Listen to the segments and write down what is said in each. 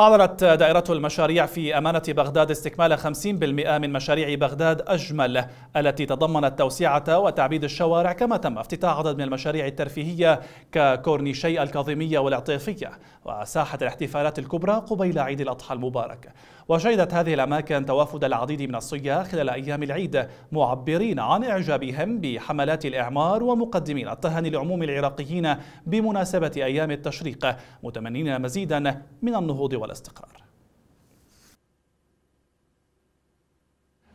أعلنت دائرة المشاريع في أمانة بغداد استكمال 50% من مشاريع بغداد أجمل التي تضمنت توسعة وتعبيد الشوارع كما تم افتتاح عدد من المشاريع الترفيهية ككورنيشي الكاظمية والعطيفية وساحة الاحتفالات الكبرى قبيل عيد الأضحى المبارك وشهدت هذه الأماكن توافد العديد من السياح خلال أيام العيد معبرين عن إعجابهم بحملات الإعمار ومقدمين التهاني لعموم العراقيين بمناسبة أيام التشريق متمنين مزيدا من النهوض والاستقرار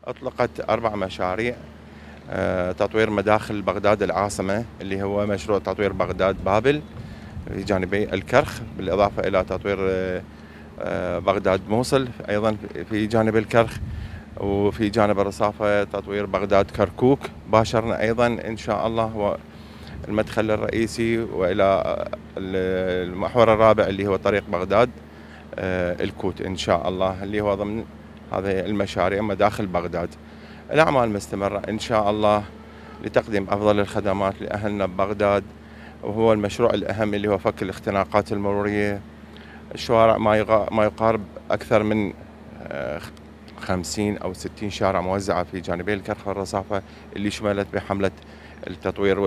أطلقت أربع مشاريع آه، تطوير مداخل بغداد العاصمة اللي هو مشروع تطوير بغداد بابل في جانبي الكرخ بالإضافة إلى تطوير آه، آه، بغداد موصل ايضا في جانب الكرخ وفي جانب الرصافه تطوير بغداد كركوك باشرنا ايضا ان شاء الله هو المدخل الرئيسي والى المحور الرابع اللي هو طريق بغداد آه، الكوت ان شاء الله اللي هو ضمن هذه المشاريع مداخل بغداد الاعمال مستمره ان شاء الله لتقديم افضل الخدمات لاهلنا ببغداد وهو المشروع الاهم اللي هو فك الاختناقات المروريه الشوارع ما ما يقارب اكثر من 50 آه، او 60 شارع موزعه في جانبي الكرخ والرصافه اللي شملت بحمله التطوير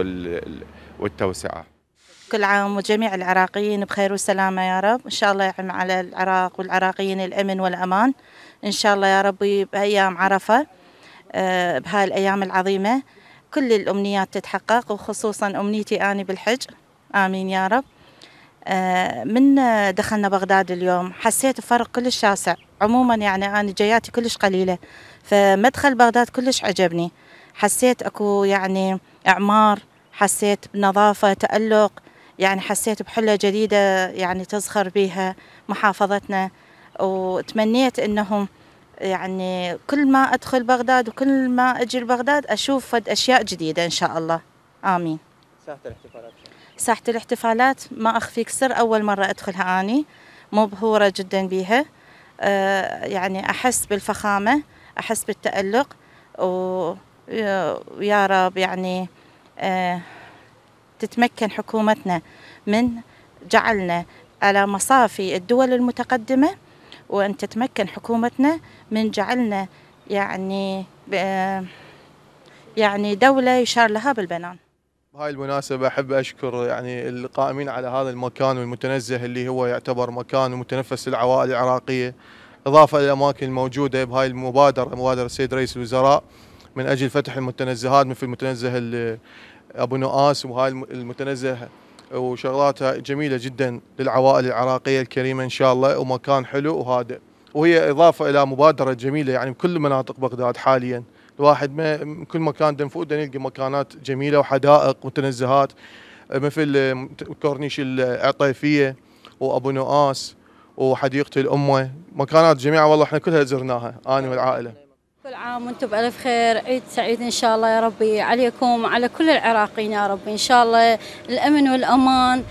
والتوسعه. كل عام وجميع العراقيين بخير وسلامة يا رب إن شاء الله يعم على العراق والعراقيين الأمن والأمان إن شاء الله يا ربي بأيام عرفة آه، بهاي الأيام العظيمة كل الأمنيات تتحقق وخصوصا أمنيتي آني بالحج آمين يا رب آه، من دخلنا بغداد اليوم حسيت بفرق كلش شاسع عموما يعني أنا جياتي كلش قليلة فمدخل بغداد كلش عجبني حسيت أكو يعني إعمار حسيت بنظافة تألق يعني حسيت بحلة جديدة يعني تزخر بيها محافظتنا وتمنيت أنهم يعني كل ما أدخل بغداد وكل ما أجي لبغداد أشوف أشياء جديدة إن شاء الله آمين ساعة الاحتفالات ساحة الاحتفالات ما أخفيك سر أول مرة أدخلها أني مبهورة جدا بها آه، يعني أحس بالفخامة أحس بالتألق ويا رب يعني آه، تتمكن حكومتنا من جعلنا على مصافي الدول المتقدمة وأن تتمكن حكومتنا من جعلنا يعني آه، يعني دولة يشار لها بالبنان بهاي المناسبة أحب أشكر يعني القائمين على هذا المكان والمتنزه اللي هو يعتبر مكان ومتنفس للعوائل العراقية إضافة إلى الأماكن الموجودة بهاي المبادرة مبادرة السيد رئيس الوزراء من أجل فتح المتنزهات مثل المتنزه أبو نؤاس وهاي المتنزه وشغلاتها جميلة جدا للعوائل العراقية الكريمة إن شاء الله ومكان حلو وهادئ وهي إضافة إلى مبادرة جميلة يعني بكل مناطق بغداد حالياً الواحد ما من كل مكان دنفود يلقى مكانات جميله وحدائق وتنزهات آه، مثل كورنيش العطيفيه وابو نؤاس وحديقه الامه مكانات جميعا والله احنا كلها زرناها انا والعائله كل عام وانتم بألف خير عيد سعيد إن شاء الله يا ربي عليكم وعلى كل العراقيين يا ربي إن شاء الله الأمن والأمان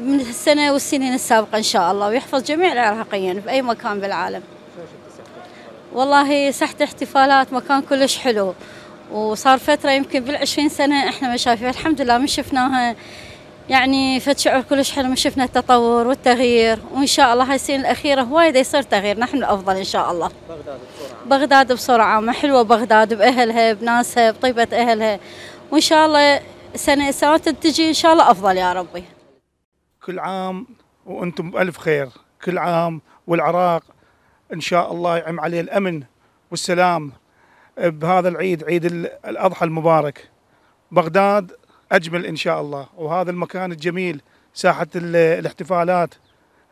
من السنة والسنين السابقة إن شاء الله ويحفظ جميع العراقيين في أي مكان بالعالم والله سحت احتفالات مكان كلش حلو وصار فترة يمكن بالعشرين سنة احنا ما شايفين الحمد لله من شفناها يعني فد شعور كلش حلو من شفنا التطور والتغيير وان شاء الله هاي السنة الأخيرة هوايد يصير تغيير نحن الأفضل ان شاء الله بغداد بسرعة بغداد بسرعة عامة حلوة بغداد بأهلها بناسها بطيبة أهلها وان شاء الله سنة سنوات تجي ان شاء الله أفضل يا ربي كل عام وانتم بألف خير كل عام والعراق إن شاء الله يعم عليه الأمن والسلام بهذا العيد عيد الأضحى المبارك بغداد أجمل إن شاء الله وهذا المكان الجميل ساحة الاحتفالات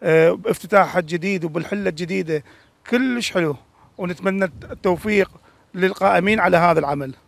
آه، بافتتاحها الجديد وبالحلة الجديدة كلش حلو ونتمنى التوفيق للقائمين على هذا العمل